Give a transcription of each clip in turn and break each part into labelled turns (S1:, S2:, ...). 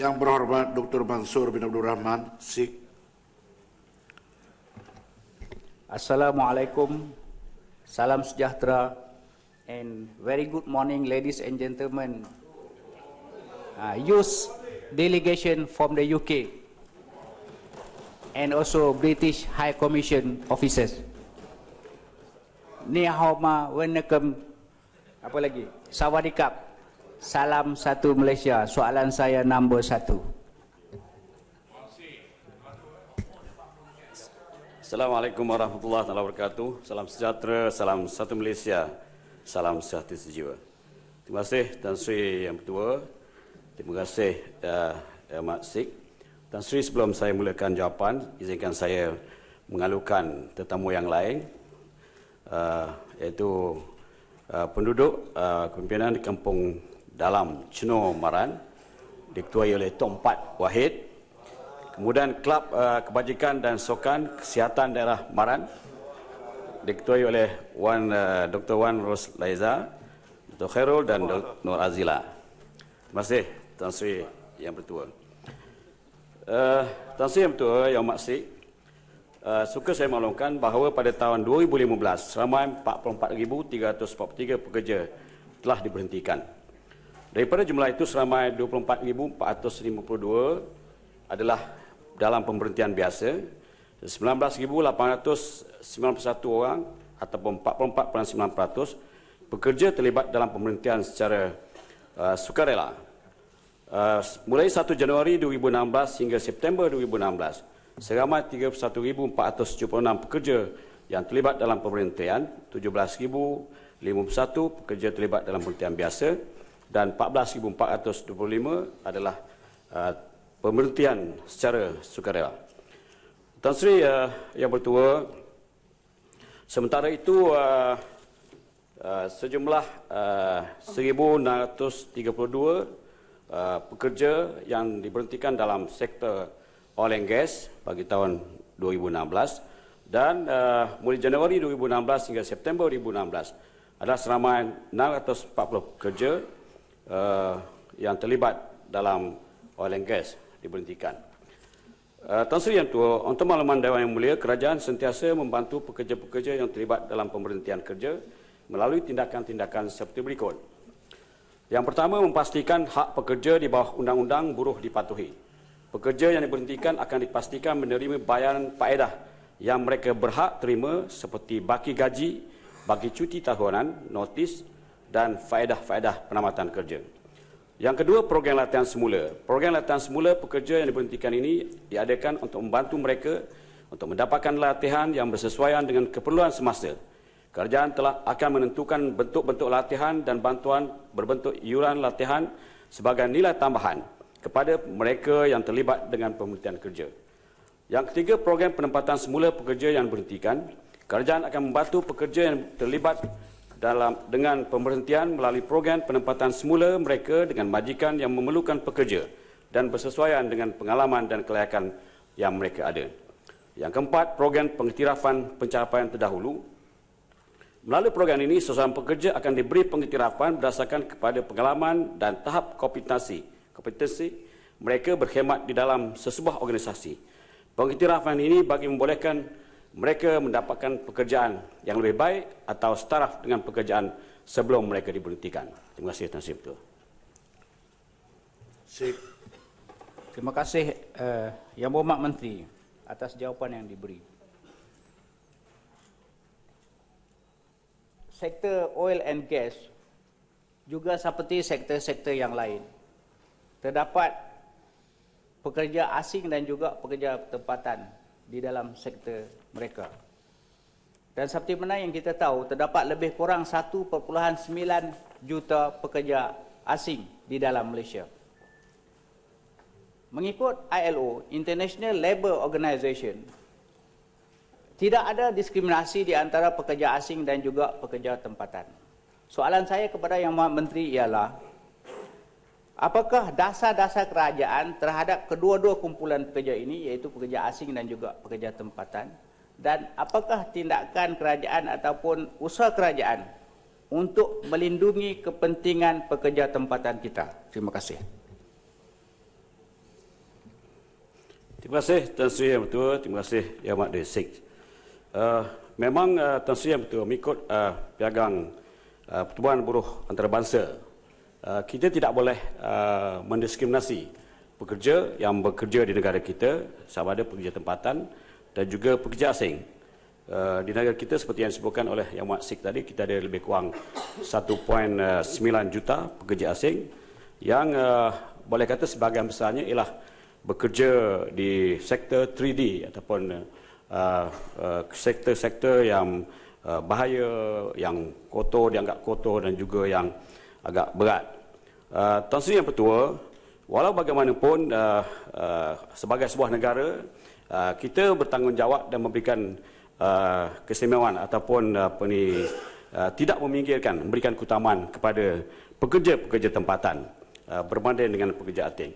S1: Yang berhormat Dr. Mansur bin Abdul Rahman, Sik. Assalamualaikum, salam sejahtera and very good morning ladies and gentlemen. Uh, youth delegation from the UK and also British High Commission officers. Ni hao ma wenakam apa lagi? Sawadikap. Salam satu Malaysia. Soalan saya nombor satu.
S2: Assalamualaikum warahmatullahi wabarakatuh. Salam sejahtera, salam satu Malaysia. Salam sehati sejiwa. Terima kasih Tan Sri yang pertua. Terima kasih uh, eh, Yang eh, Mak Sik. Tan Sri sebelum saya mulakan jawapan, izinkan saya mengalukan tetamu yang lain. Uh, iaitu uh, penduduk uh, kepimpinan di kampung dalam Cino Maran diketuai oleh Tompat Wahid kemudian Kelab uh, Kebajikan dan Sokan Kesihatan Daerah Maran diketuai oleh Wan, uh, eh, Dr. Wan Ros Laiza Dr. Khairul dan Dr. Nur Azila Terima kasih Tuan Sri Yang Bertua uh, eh, Tuan Sri Yang Bertua Yang Maksi uh, suka saya maklumkan bahawa pada tahun 2015 ramai 44,343 pekerja telah diberhentikan. Daripada jumlah itu seramai 24,452 adalah dalam pemberhentian biasa. 19,891 orang ataupun 44.9% pekerja terlibat dalam pemberhentian secara uh, sukarela. Uh, mulai 1 Januari 2016 hingga September 2016, seramai 31,476 pekerja yang terlibat dalam pemerintian, 17,051 pekerja terlibat dalam pemberhentian biasa, dan 14,425 adalah uh, pemberhentian secara sukarela. Tuan Sri uh, yang bertua, sementara itu uh, uh, sejumlah uh, 1,632 uh, pekerja yang diberhentikan dalam sektor oil and gas bagi tahun 2016 dan uh, mulai Januari 2016 hingga September 2016 ada seramai 640 pekerja Eh, yang terlibat dalam oil and gas diberhentikan. Uh, eh, Tan Sri Yang Tua, untuk makluman Dewan Yang Mulia, kerajaan sentiasa membantu pekerja-pekerja yang terlibat dalam pemberhentian kerja melalui tindakan-tindakan seperti berikut. Yang pertama, memastikan hak pekerja di bawah undang-undang buruh dipatuhi. Pekerja yang diberhentikan akan dipastikan menerima bayaran paedah yang mereka berhak terima seperti baki gaji, bagi cuti tahunan, notis, dan faedah-faedah penamatan kerja. Yang kedua, program latihan semula. Program latihan semula pekerja yang diberhentikan ini diadakan untuk membantu mereka untuk mendapatkan latihan yang bersesuaian dengan keperluan semasa. Kerajaan telah akan menentukan bentuk-bentuk latihan dan bantuan berbentuk yuran latihan sebagai nilai tambahan kepada mereka yang terlibat dengan pemerintahan kerja. Yang ketiga, program penempatan semula pekerja yang diberhentikan. Kerajaan akan membantu pekerja yang terlibat dalam dengan pemberhentian melalui program penempatan semula mereka dengan majikan yang memerlukan pekerja dan bersesuaian dengan pengalaman dan kelayakan yang mereka ada. Yang keempat, program pengiktirafan pencapaian terdahulu. Melalui program ini, seseorang pekerja akan diberi pengiktirafan berdasarkan kepada pengalaman dan tahap kompetensi. Kompetensi mereka berkhidmat di dalam sesebuah organisasi. Pengiktirafan ini bagi membolehkan mereka mendapatkan pekerjaan yang lebih baik atau setara dengan pekerjaan sebelum mereka diberhentikan. Terima kasih Tuan Sipto. Sip.
S1: Terima kasih uh, Yang Berhormat Menteri atas jawapan yang diberi. Sektor oil and gas juga seperti sektor-sektor yang lain. Terdapat pekerja asing dan juga pekerja tempatan di dalam sektor mereka. Dan seperti mana yang kita tahu, terdapat lebih kurang 1.9 juta pekerja asing di dalam Malaysia. Mengikut ILO, International Labour Organization, tidak ada diskriminasi di antara pekerja asing dan juga pekerja tempatan. Soalan saya kepada Yang Menteri ialah, Apakah dasar-dasar kerajaan terhadap kedua-dua kumpulan pekerja ini iaitu pekerja asing dan juga pekerja tempatan dan apakah tindakan kerajaan ataupun usaha kerajaan untuk melindungi kepentingan pekerja tempatan kita? Terima kasih.
S2: Terima kasih Tuan Sri Yang Betul. Terima kasih Yang Amat Desik. Uh, memang uh, Tan Sri Yang Betul mengikut uh, piagang uh, pertubuhan buruh antarabangsa Uh, kita tidak boleh uh, mendiskriminasi pekerja yang bekerja di negara kita sama ada pekerja tempatan dan juga pekerja asing. Uh, di negara kita seperti yang disebutkan oleh Yang Mat Sik tadi, kita ada lebih kurang 1.9 juta pekerja asing yang boleh kata sebagian besarnya ialah bekerja di sektor 3D ataupun sektor-sektor yang bahaya, yang kotor, dianggap kotor dan juga yang agak berat. Uh, Tuan Sri yang Pertua, walau bagaimanapun uh, uh, sebagai sebuah negara, uh, kita bertanggungjawab dan memberikan uh, kesemewan ataupun apa ni, uh, tidak meminggirkan, memberikan keutamaan kepada pekerja-pekerja tempatan uh, berbanding dengan pekerja ating.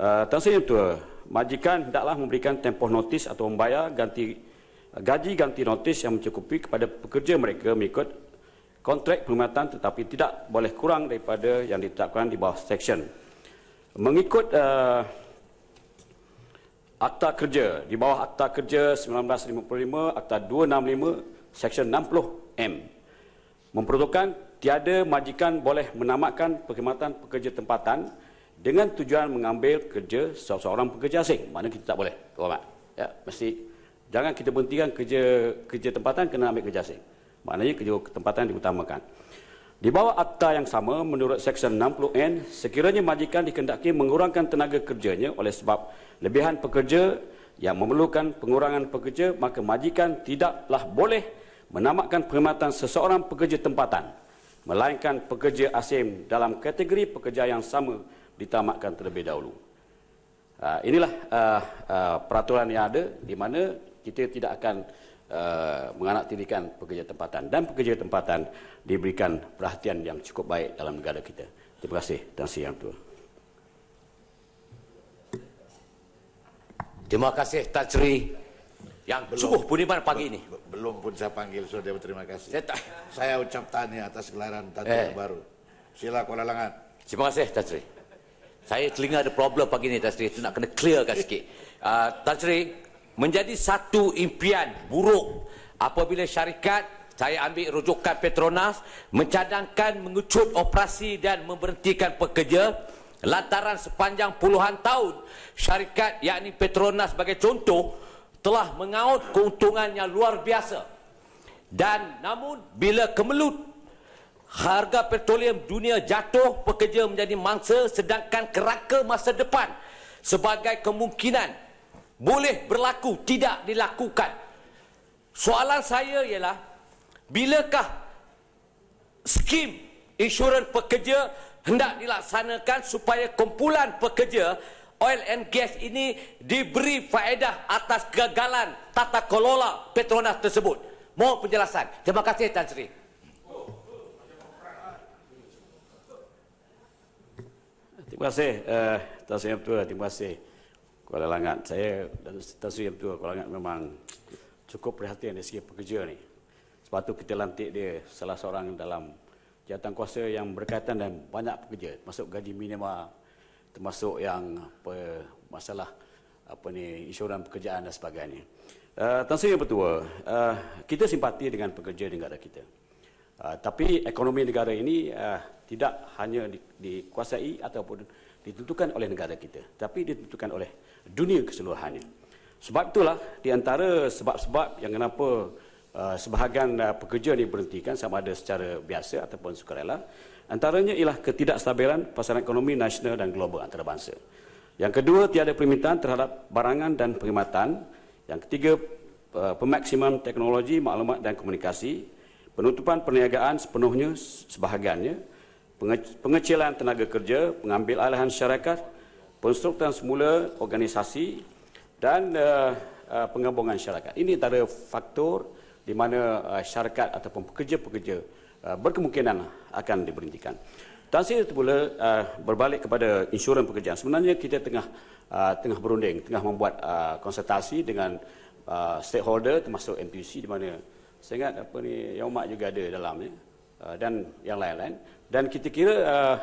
S2: Uh, Tuan Sri yang Pertua, majikan hendaklah memberikan tempoh notis atau membayar ganti gaji ganti notis yang mencukupi kepada pekerja mereka mengikut kontrak perkhidmatan tetapi tidak boleh kurang daripada yang ditetapkan di bawah section. Mengikut uh, Akta Kerja, di bawah Akta Kerja 1955, Akta 265, Seksyen 60M memperuntukkan tiada majikan boleh menamatkan perkhidmatan pekerja tempatan dengan tujuan mengambil kerja seorang pekerja asing. Mana kita tak boleh. Tuan -tuan. Ya, mesti jangan kita berhentikan kerja kerja tempatan kena ambil kerja asing. Maknanya kerja ketempatan diutamakan. Di bawah akta yang sama menurut Seksyen 60N, sekiranya majikan dikendaki mengurangkan tenaga kerjanya oleh sebab lebihan pekerja yang memerlukan pengurangan pekerja, maka majikan tidaklah boleh menamakan perkhidmatan seseorang pekerja tempatan melainkan pekerja asing dalam kategori pekerja yang sama ditamakan terlebih dahulu. Ah, inilah ah, ah, peraturan yang ada di mana kita tidak akan Eh, menganak tirikan pekerja tempatan dan pekerja tempatan diberikan perhatian yang cukup baik dalam negara kita. Terima kasih dan siang tu. Terima kasih Tan yang belum, subuh budiman pagi ini. Belum pun saya panggil sudah berterima kasih. Saya, saya ucap tanya atas gelaran Tan eh. yang baru. Sila Kuala Langat. Terima kasih Tan Saya telinga ada problem pagi ini Tan Sri. Itu nak kena clearkan sikit. Uh, ah, Tan menjadi satu impian buruk apabila syarikat saya ambil rujukan Petronas mencadangkan mengecut operasi dan memberhentikan pekerja lantaran sepanjang puluhan tahun syarikat yakni Petronas sebagai contoh telah mengaut keuntungan yang luar biasa dan namun bila kemelut harga petroleum dunia jatuh pekerja menjadi mangsa sedangkan kerangka masa depan sebagai kemungkinan boleh berlaku tidak dilakukan soalan saya ialah bilakah skim insurans pekerja hendak dilaksanakan supaya kumpulan pekerja oil and gas ini diberi faedah atas kegagalan tata kelola Petronas tersebut. Mohon penjelasan. Terima kasih Tan Sri. Terima kasih uh, Tan Sri Abdul. Terima kasih. Kuala Langat. Saya dan Tansuyam Tua Kuala Langat memang cukup perhatian dari segi pekerja ni. Sebab tu kita lantik dia salah seorang dalam jawatan kuasa yang berkaitan dengan banyak pekerja, termasuk gaji minima, termasuk yang apa, masalah apa ni insuran pekerjaan dan sebagainya. Uh, eh, Tan yang Pertua, uh, kita simpati dengan pekerja di negara kita. Uh, tapi ekonomi negara ini uh, tidak hanya di, dikuasai ataupun ditentukan oleh negara kita tapi ditentukan oleh dunia keseluruhannya sebab itulah di antara sebab-sebab yang kenapa uh, sebahagian uh, pekerja ini berhentikan sama ada secara biasa ataupun sukarela antaranya ialah ketidakstabilan pasaran ekonomi nasional dan global antarabangsa yang kedua tiada permintaan terhadap barangan dan perkhidmatan yang ketiga uh, pemaksimum teknologi maklumat dan komunikasi penutupan perniagaan sepenuhnya sebahagiannya pengecilan tenaga kerja, pengambil alihan syarikat, penstrukturan semula organisasi dan uh, eh, uh, eh, pengembangan syarikat. Ini antara faktor di mana uh, syarikat ataupun pekerja-pekerja uh, berkemungkinan akan diberhentikan. Dan saya pula uh, berbalik kepada insurans pekerjaan. Sebenarnya kita tengah uh, tengah berunding, tengah membuat uh, konsultasi dengan uh, stakeholder termasuk MPC di mana saya ingat apa ni Yaumak juga ada dalam ya. Eh. Ah, dan yang lain-lain dan kita kira uh,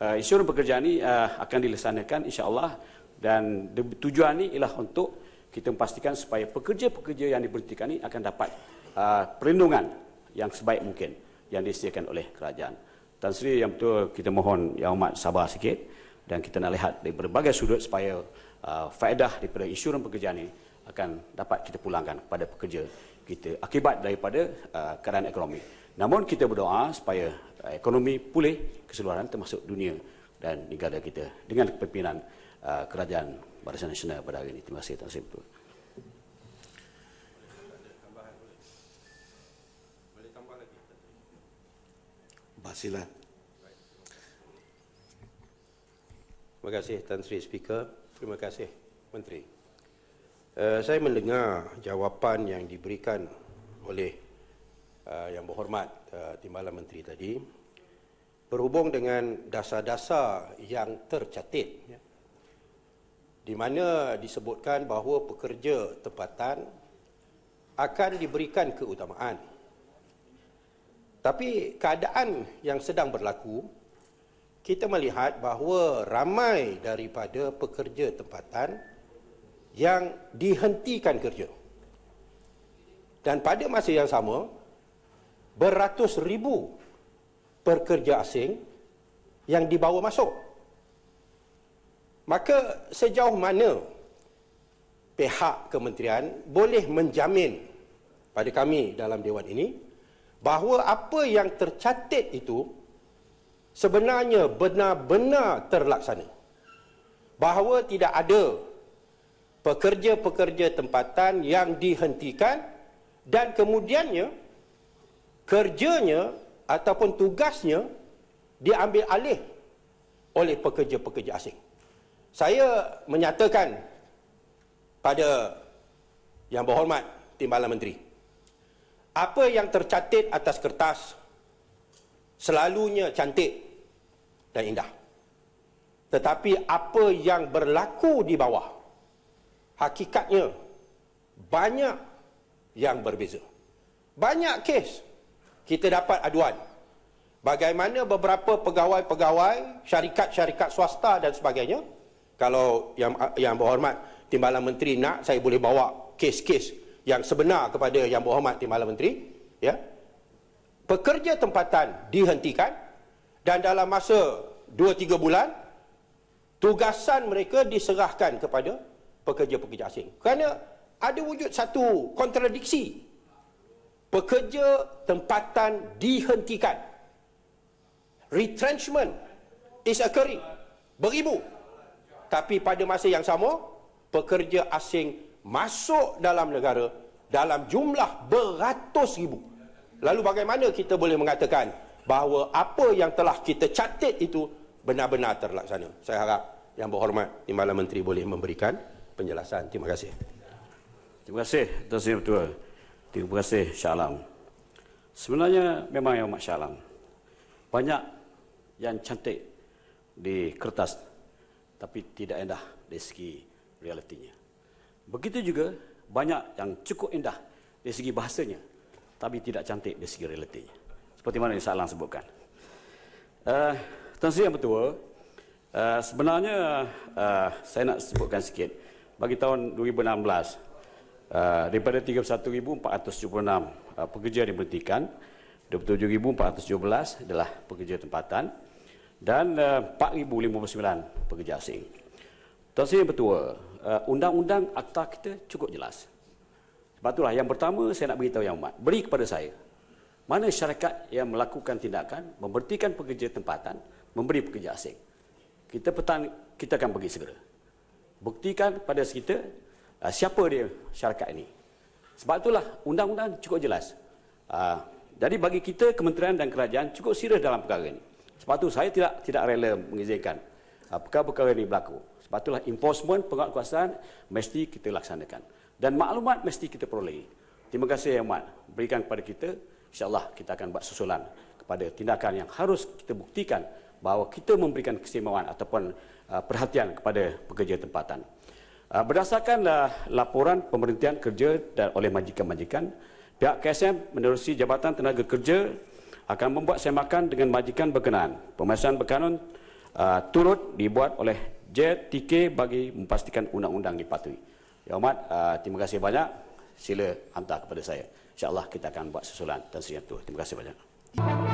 S2: uh, isu pekerjaan ini uh, ah, akan dilaksanakan insya-Allah dan tujuan ini ialah untuk kita memastikan supaya pekerja-pekerja yang diberhentikan ini akan dapat uh, perlindungan yang sebaik mungkin yang disediakan oleh kerajaan. Tan Sri yang betul kita mohon yang amat sabar sikit dan kita nak lihat dari berbagai sudut supaya uh, faedah daripada insurans pekerja ini akan dapat kita pulangkan kepada pekerja kita akibat daripada uh, keadaan ekonomi. Namun kita berdoa supaya eh, ekonomi pulih keseluruhan termasuk dunia dan negara kita dengan kepimpinan uh, kerajaan Barisan Nasional pada hari ini. Terima kasih Tuan Sim.
S3: Sila. Terima kasih Tan Sri Speaker. Terima kasih Menteri. Uh, saya mendengar jawapan yang diberikan oleh uh, yang berhormat uh, Timbalan Menteri tadi berhubung dengan dasar-dasar yang tercatat ya, di mana disebutkan bahawa pekerja tempatan akan diberikan keutamaan. Tapi keadaan yang sedang berlaku, kita melihat bahawa ramai daripada pekerja tempatan yang dihentikan kerja. Dan pada masa yang sama, beratus ribu pekerja asing yang dibawa masuk. Maka sejauh mana pihak kementerian boleh menjamin pada kami dalam dewan ini bahawa apa yang tercatat itu sebenarnya benar-benar terlaksana. Bahawa tidak ada pekerja-pekerja tempatan yang dihentikan dan kemudiannya kerjanya ataupun tugasnya diambil alih oleh pekerja-pekerja asing. Saya menyatakan pada yang berhormat Timbalan Menteri, apa yang tercatat atas kertas selalunya cantik dan indah. Tetapi apa yang berlaku di bawah, hakikatnya banyak yang berbeza. Banyak kes kita dapat aduan bagaimana beberapa pegawai-pegawai syarikat-syarikat swasta dan sebagainya kalau yang yang berhormat Timbalan Menteri nak saya boleh bawa kes-kes yang sebenar kepada yang berhormat Timbalan Menteri ya pekerja tempatan dihentikan dan dalam masa 2-3 bulan tugasan mereka diserahkan kepada pekerja-pekerja asing kerana ada wujud satu kontradiksi pekerja tempatan dihentikan. Retrenchment is occurring. Beribu. Tapi pada masa yang sama, pekerja asing masuk dalam negara dalam jumlah beratus ribu. Lalu bagaimana kita boleh mengatakan bahawa apa yang telah kita catat itu benar-benar terlaksana? Saya harap yang berhormat Timbalan
S2: Menteri boleh memberikan penjelasan. Terima kasih. Terima kasih, Tuan Sri Ketua. Terima kasih Syalam. Sebenarnya memang yang amat Syalam. Banyak yang cantik di kertas tapi tidak indah dari segi realitinya. Begitu juga banyak yang cukup indah dari segi bahasanya tapi tidak cantik dari segi realitinya. Seperti mana yang Syalam sebutkan. Uh, Tuan yang betul uh, eh, sebenarnya uh, saya nak sebutkan sikit. Bagi tahun 2016, Ah, daripada 31,476 uh, ah, pekerja diberhentikan, 27,417 adalah pekerja tempatan dan ah, uh, 4,059 pekerja asing. Tuan Seri Pertua, undang-undang akta kita cukup jelas. Sebab itulah yang pertama saya nak beritahu yang umat, beri kepada saya mana syarikat yang melakukan tindakan memberhentikan pekerja tempatan memberi pekerja asing. Kita petang kita akan pergi segera. Buktikan pada sekitar uh, siapa dia syarikat ini. Sebab itulah undang-undang cukup jelas. Uh, jadi bagi kita kementerian dan kerajaan cukup serius dalam perkara ini. Sebab itu saya tidak tidak rela mengizinkan uh, perkara-perkara ini berlaku. Sebab itulah enforcement penguatkuasaan mesti kita laksanakan. Dan maklumat mesti kita perolehi. Terima kasih yang amat berikan kepada kita. InsyaAllah kita akan buat susulan kepada tindakan yang harus kita buktikan bahawa kita memberikan kesimbangan ataupun perhatian kepada pekerja tempatan. Ah, Berdasarkan laporan pemerintian kerja dan oleh majikan-majikan, pihak KSM menerusi Jabatan Tenaga Kerja akan membuat semakan dengan majikan berkenaan. Pemeriksaan berkanun uh, turut dibuat oleh JTK bagi memastikan undang-undang dipatuhi. Ya Ahmad, uh, terima kasih banyak. Sila hantar kepada saya. InsyaAllah kita akan buat susulan dan sejati. Terima kasih banyak. Terima kasih.